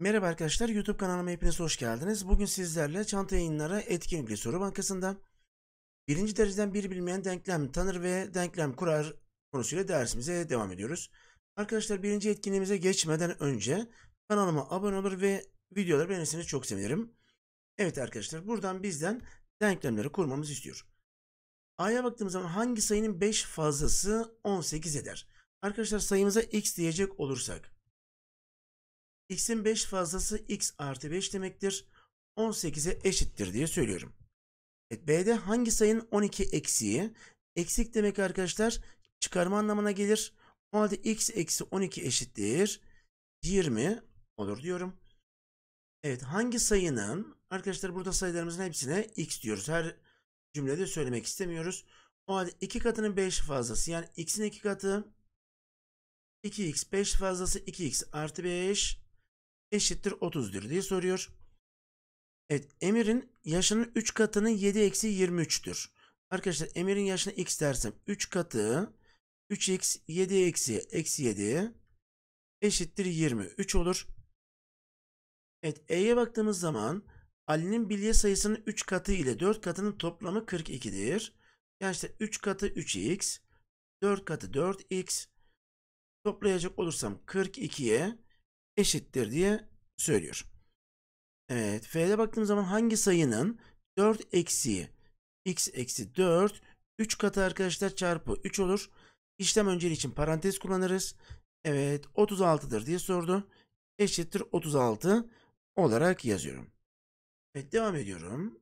Merhaba arkadaşlar YouTube kanalıma hepiniz hoş geldiniz. Bugün sizlerle çanta yayınlara etkinlikli soru bankasında birinci dereceden bir bilmeyen denklem tanır ve denklem kurar konusuyla dersimize devam ediyoruz. Arkadaşlar birinci etkinliğimize geçmeden önce kanalıma abone olur ve videoları beğenirseniz çok sevinirim. Evet arkadaşlar buradan bizden denklemleri kurmamız istiyor. A'ya baktığımız zaman hangi sayının 5 fazlası 18 eder? Arkadaşlar sayımıza x diyecek olursak. x'in 5 fazlası x artı 5 demektir. 18'e eşittir diye söylüyorum. Evet, B'de hangi sayının 12 eksiği? Eksik demek arkadaşlar çıkarma anlamına gelir. O halde x eksi 12 eşittir. 20 olur diyorum. Evet hangi sayının arkadaşlar burada sayılarımızın hepsine x diyoruz. Her cümlede söylemek istemiyoruz. O halde 2 katının 5 fazlası yani x'in 2 katı 2x 5 fazlası 2x artı 5 eşittir 30'dur diye soruyor. Evet Emir'in yaşının 3 katının 7 eksi 23'tür. Arkadaşlar Emir'in yaşına x dersem 3 katı 3x 7 eksi eksi 7 eşittir 23 olur. Evet E'ye baktığımız zaman Ali'nin bilye sayısının 3 katı ile 4 katının toplamı 42'dir. Yani işte 3 katı 3x, 4 katı 4x toplayacak olursam 42'ye eşittir diye söylüyor. Evet, F'de baktığım zaman hangi sayının 4 eksi x eksi 4 3 katı arkadaşlar çarpı 3 olur. İşlem önceliği için parantez kullanırız. Evet 36'dır diye sordu. Eşittir 36 olarak yazıyorum. Evet devam ediyorum.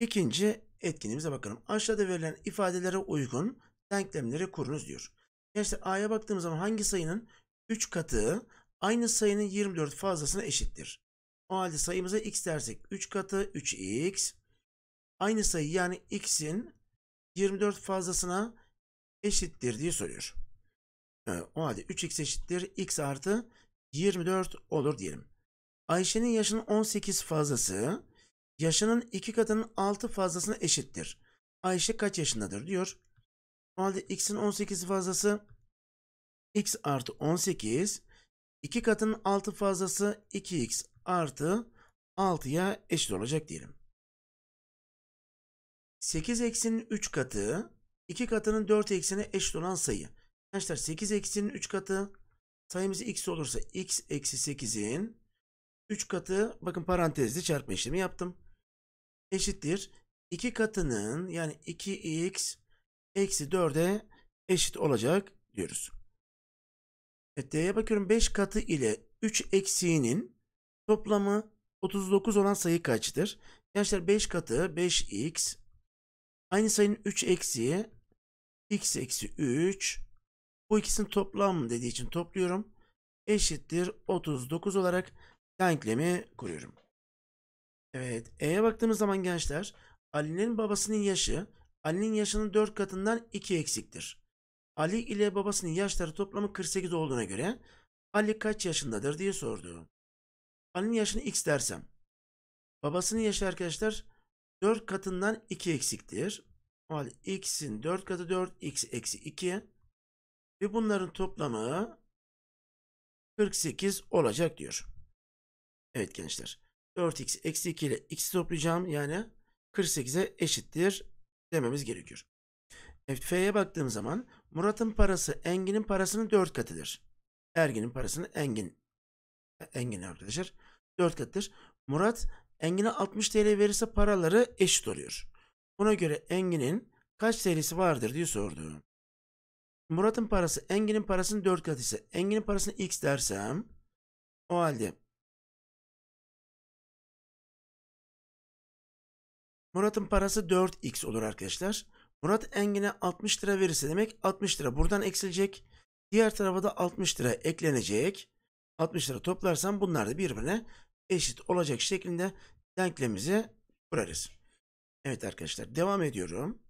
İkinci etkinliğimize bakalım. Aşağıda verilen ifadelere uygun denklemleri kurunuz diyor. Gençler A'ya baktığımız zaman hangi sayının 3 katı aynı sayının 24 fazlasına eşittir? O halde sayımıza x dersek 3 katı 3x aynı sayı yani x'in 24 fazlasına eşittir diye soruyor. Ee, o halde 3x eşittir x artı 24 olur diyelim. Ayşe'nin yaşının 18 fazlası yaşının iki katının 6 fazlasına eşittir. Ayşe kaç yaşındadır diyor. O halde x'in 18 fazlası x artı 18. iki katının 6 fazlası 2x artı 6'ya eşit olacak diyelim. 8 eksinin 3 katı 2 katının 4 eksine eşit olan sayı. Arkadaşlar 8 eksinin 3 katı sayımız x olursa x eksi 8'in 3 katı bakın parantezli çarpma işlemi yaptım. Eşittir. 2 katının yani 2x eksi 4'e eşit olacak diyoruz. Evet, D'ye bakıyorum 5 katı ile 3 eksiğinin toplamı 39 olan sayı kaçtır? Gençler 5 katı 5x aynı sayının 3 eksiği x eksi 3 bu ikisinin toplam dediği için topluyorum. Eşittir 39 olarak denklemi kuruyorum. Evet E'ye baktığımız zaman gençler Ali'nin babasının yaşı Ali'nin yaşının 4 katından 2 eksiktir. Ali ile babasının yaşları toplamı 48 olduğuna göre Ali kaç yaşındadır diye sordu. Ali'nin yaşını x dersem babasının yaşı arkadaşlar 4 katından 2 eksiktir. O halde x'in 4 katı 4 x eksi 2 ve bunların toplamı 48 olacak diyor. Evet gençler. 4x eksi 2 ile x toplayacağım. Yani 48'e eşittir dememiz gerekiyor. Evet, F'ye baktığım zaman Murat'ın parası Engin'in parasının 4 katıdır. Ergin'in parasını Engin Engin arkadaşlar 4 katıdır. Murat Engin'e 60 TL verirse paraları eşit oluyor. Buna göre Engin'in kaç TL'si vardır diye sordu. Murat'ın parası Engin'in parasının 4 katı ise Engin'in parasını x dersem o halde Murat'ın parası 4x olur arkadaşlar. Murat Engin'e 60 lira verirse demek 60 lira buradan eksilecek. Diğer tarafa da 60 lira eklenecek. 60 lira toplarsam bunlar da birbirine eşit olacak şeklinde denklemimizi kurarız. Evet arkadaşlar devam ediyorum.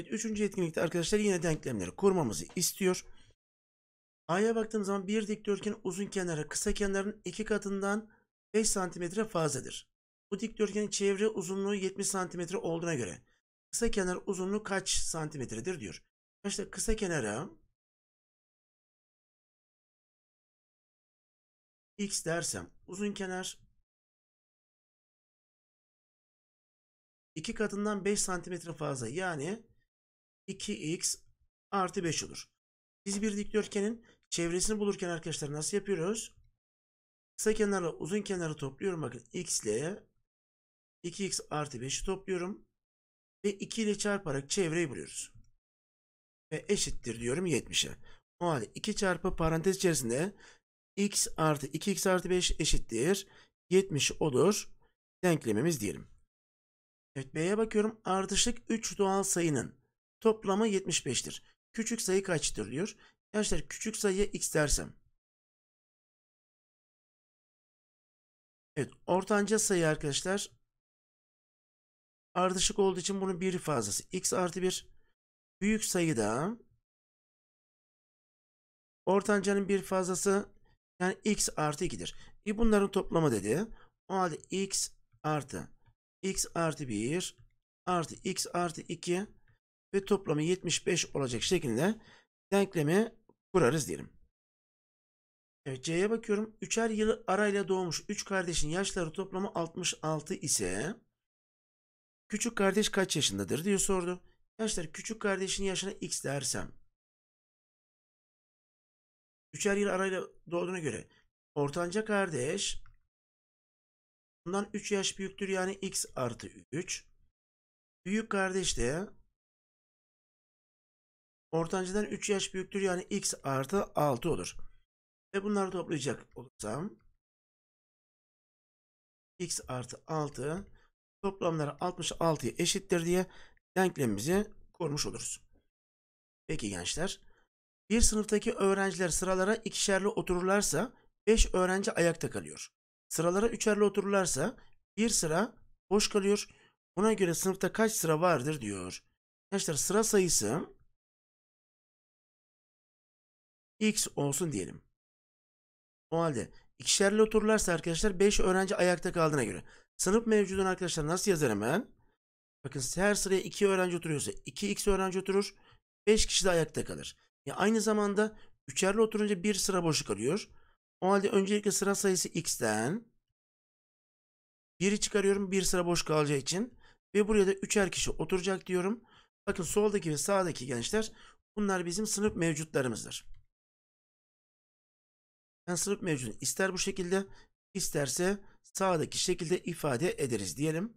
Evet, üçüncü etkinlikte arkadaşlar yine denklemleri kurmamızı istiyor. A'ya baktığım zaman bir dikdörtgen uzun kenarı kısa kenarın iki katından 5 santimetre fazladır. Bu dikdörtgenin çevre uzunluğu 70 santimetre olduğuna göre kısa kenar uzunluğu kaç santimetredir diyor. İşte kısa kenara x dersem uzun kenar iki katından 5 santimetre fazla yani 2x artı 5 olur. Biz bir dikdörtgenin çevresini bulurken arkadaşlar nasıl yapıyoruz? Kısa kenarla uzun kenarı topluyorum. Bakın x ile 2x artı 5'i topluyorum. Ve 2 ile çarparak çevreyi buluyoruz. Ve eşittir diyorum 70'e. O halde 2 çarpı parantez içerisinde x artı 2x artı 5 eşittir 70 olur. Denklemimiz diyelim. Evet B'ye bakıyorum. Ardışık 3 doğal sayının Toplamı 75'tir. Küçük sayı kaçtır diyor. Gençler küçük sayıya x dersem. Evet ortanca sayı arkadaşlar. Ardışık olduğu için bunun bir fazlası. x artı 1. Büyük sayı da ortancanın bir fazlası yani x artı 2'dir. E bunların toplamı dedi. O halde x artı x artı 1 artı x artı 2 ve toplamı 75 olacak şekilde denklemi kurarız diyelim. Evet C'ye bakıyorum. Üçer yıl arayla doğmuş 3 kardeşin yaşları toplamı 66 ise küçük kardeş kaç yaşındadır diye sordu. Yaşlar küçük kardeşin yaşına x dersem üçer yıl arayla doğduğuna göre ortanca kardeş bundan 3 yaş büyüktür yani x artı 3. Büyük kardeş de ortancıdan 3 yaş büyüktür yani x artı 6 olur. Ve bunları toplayacak olursam x artı 6 toplamları 66'ya eşittir diye denklemimizi kurmuş oluruz. Peki gençler bir sınıftaki öğrenciler sıralara ikişerli otururlarsa 5 öğrenci ayakta kalıyor. Sıralara üçerli otururlarsa bir sıra boş kalıyor. Buna göre sınıfta kaç sıra vardır diyor. Gençler sıra sayısı X olsun diyelim. O halde ikişerli otururlarsa arkadaşlar 5 öğrenci ayakta kaldığına göre. Sınıf mevcudunu arkadaşlar nasıl yazarım ben? Bakın her sıraya 2 öğrenci oturuyorsa 2x öğrenci oturur. 5 kişi de ayakta kalır. Ya aynı zamanda üçerli oturunca bir sıra boşluk alıyor. O halde öncelikle sıra sayısı x'ten 1'i çıkarıyorum bir sıra boş kalacağı için. Ve buraya da üçer kişi oturacak diyorum. Bakın soldaki ve sağdaki gençler bunlar bizim sınıf mevcutlarımızdır yani sınıf mevcudunu ister bu şekilde isterse sağdaki şekilde ifade ederiz diyelim.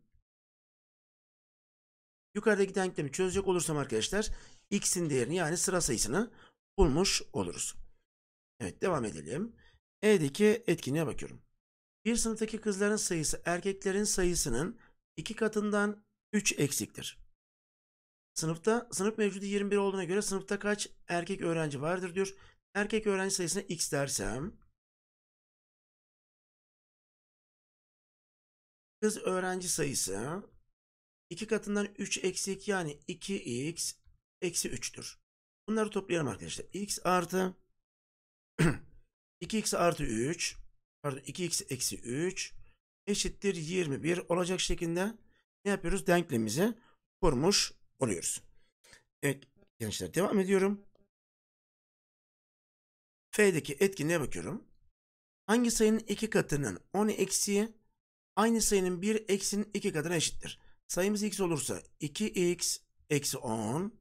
Yukarıdaki denklemi çözecek olursam arkadaşlar x'in değerini yani sıra sayısını bulmuş oluruz. Evet devam edelim. E'deki etkinliğe bakıyorum. Bir sınıftaki kızların sayısı erkeklerin sayısının iki katından 3 eksiktir. Sınıfta sınıf mevcudu 21 olduğuna göre sınıfta kaç erkek öğrenci vardır diyor erkek öğrenci sayısına x dersem kız öğrenci sayısı 2 katından 3 eksi 2 yani 2x eksi 3'tür. Bunları toplayalım arkadaşlar. x artı 2x artı 3 pardon 2x eksi 3 eşittir 21 olacak şekilde ne yapıyoruz? Denklemimizi kurmuş oluyoruz. Evet gençler devam ediyorum. F'deki etkinliğe bakıyorum. Hangi sayının 2 katının 10 eksiği aynı sayının 1 eksinin 2 katına eşittir. Sayımız x olursa 2x eksi 10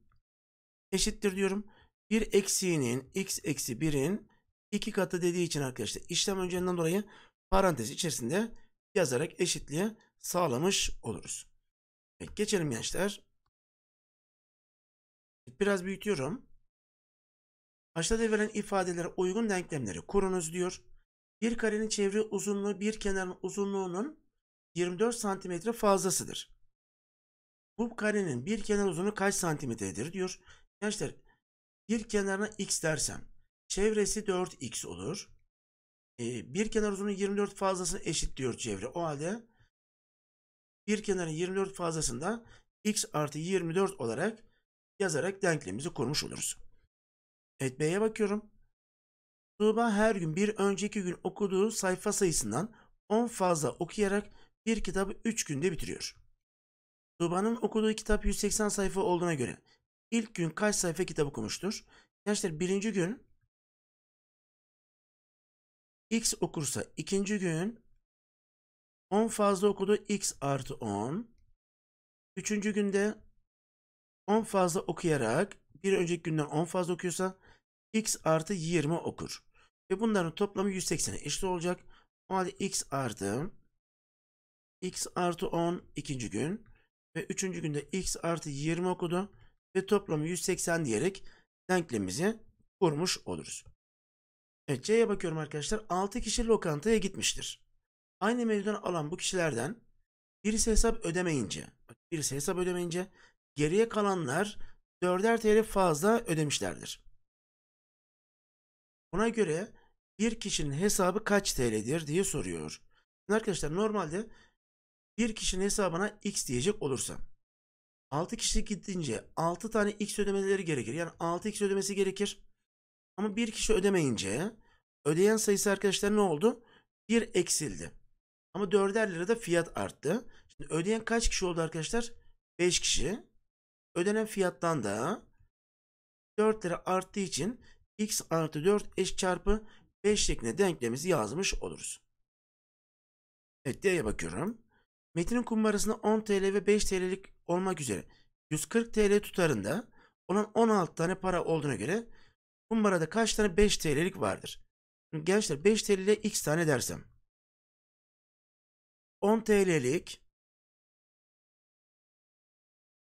eşittir diyorum. 1 eksiğinin x eksi 1'in 2 katı dediği için arkadaşlar işlem önceliğinden dolayı parantez içerisinde yazarak eşitliği sağlamış oluruz. Peki geçelim gençler. Biraz büyütüyorum. Aşağıda verilen ifadelere uygun denklemleri kurunuz diyor. Bir karenin çevre uzunluğu bir kenarın uzunluğunun 24 santimetre fazlasıdır. Bu karenin bir kenar uzunluğu kaç santimetredir diyor. Gençler bir kenarına x dersem çevresi 4x olur. Ee, bir kenar uzunluğu 24 fazlasını eşit diyor çevre. O halde bir kenarın 24 fazlasında x artı 24 olarak yazarak denklemimizi kurmuş oluruz. Etmeye bakıyorum. Tuğba her gün bir önceki gün okuduğu sayfa sayısından 10 fazla okuyarak bir kitabı 3 günde bitiriyor. Tuğba'nın okuduğu kitap 180 sayfa olduğuna göre ilk gün kaç sayfa kitap okumuştur? Gençler birinci gün X okursa ikinci gün 10 fazla okudu X artı 10. Üçüncü günde 10 fazla okuyarak bir önceki günden 10 fazla okuyorsa x artı 20 okur. Ve bunların toplamı 180'e eşit olacak. O halde x artı x artı 10 ikinci gün ve üçüncü günde x artı 20 okudu ve toplamı 180 diyerek denklemimizi kurmuş oluruz. Evet C'ye bakıyorum arkadaşlar. 6 kişi lokantaya gitmiştir. Aynı menüden alan bu kişilerden birisi hesap ödemeyince, birisi hesap ödemeyince geriye kalanlar 4'er TL fazla ödemişlerdir. Buna göre bir kişinin hesabı kaç TL'dir diye soruyor. Şimdi arkadaşlar normalde bir kişinin hesabına X diyecek olursam 6 kişi gidince 6 tane X ödemeleri gerekir. Yani 6 X ödemesi gerekir. Ama bir kişi ödemeyince ödeyen sayısı arkadaşlar ne oldu? 1 eksildi. Ama 4'er lirada fiyat arttı. Şimdi ödeyen kaç kişi oldu arkadaşlar? 5 kişi. Ödenen fiyattan da 4 lira arttığı için x artı 4 eş çarpı 5 şeklinde denklemimizi yazmış oluruz. Evet D'ye bakıyorum. Metin'in kumbarasında 10 TL ve 5 TL'lik olmak üzere 140 TL tutarında olan 16 tane para olduğuna göre kumbarada kaç tane 5 TL'lik vardır? gençler 5 TL ile x tane dersem 10 TL'lik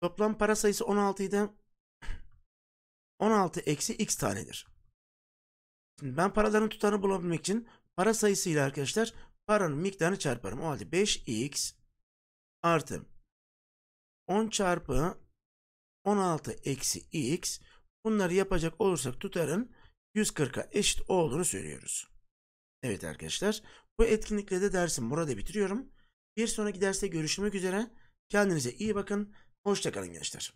Toplam para sayısı 16 idi. 16 eksi x tanedir. Şimdi ben paraların tutarını bulabilmek için para sayısıyla arkadaşlar paranın miktarını çarparım. O halde 5x artı 10 çarpı 16 eksi x bunları yapacak olursak tutarın 140'a eşit olduğunu söylüyoruz. Evet arkadaşlar bu etkinlikle de dersim burada bitiriyorum. Bir sonraki derste görüşmek üzere. Kendinize iyi bakın. Hoşçakalın gençler.